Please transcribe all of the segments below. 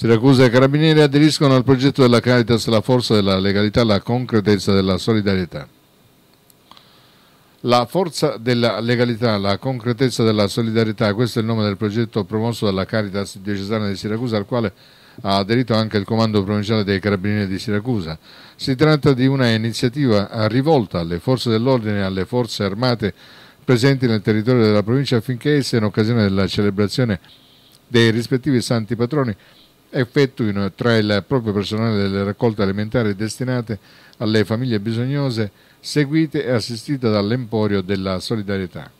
Siracusa e Carabinieri aderiscono al progetto della Caritas la forza della legalità, la concretezza della solidarietà. La forza della legalità, la concretezza della solidarietà, questo è il nome del progetto promosso dalla Caritas diocesana di Siracusa, al quale ha aderito anche il Comando Provinciale dei Carabinieri di Siracusa. Si tratta di una iniziativa rivolta alle forze dell'ordine e alle forze armate presenti nel territorio della provincia affinché esse, in occasione della celebrazione dei rispettivi santi patroni, effettuino tra il proprio personale delle raccolte alimentari destinate alle famiglie bisognose seguite e assistite dall'Emporio della Solidarietà.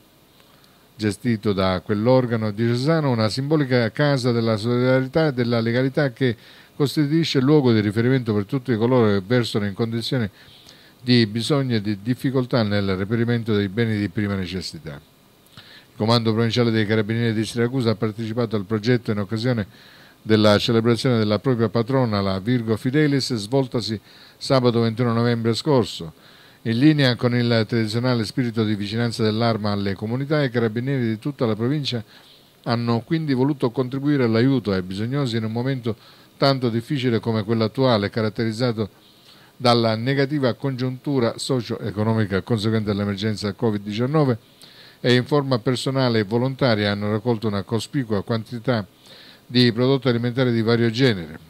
Gestito da quell'organo di diocesano, una simbolica casa della solidarietà e della legalità che costituisce luogo di riferimento per tutti coloro che versano in condizioni di bisogno e di difficoltà nel reperimento dei beni di prima necessità. Il Comando Provinciale dei Carabinieri di Siracusa ha partecipato al progetto in occasione della celebrazione della propria patrona, la Virgo Fidelis, svoltasi sabato 21 novembre scorso. In linea con il tradizionale spirito di vicinanza dell'arma alle comunità, i carabinieri di tutta la provincia hanno quindi voluto contribuire all'aiuto ai bisognosi in un momento tanto difficile come quello attuale, caratterizzato dalla negativa congiuntura socio-economica conseguente all'emergenza Covid-19 e in forma personale e volontaria hanno raccolto una cospicua quantità di prodotti alimentari di vario genere.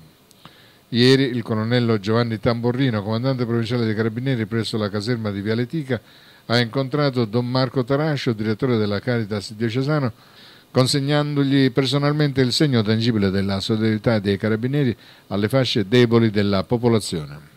Ieri il colonnello Giovanni Tamborrino, comandante provinciale dei Carabinieri presso la caserma di Viale Tica, ha incontrato Don Marco Tarascio, direttore della Caritas diocesano, consegnandogli personalmente il segno tangibile della solidarietà dei Carabinieri alle fasce deboli della popolazione.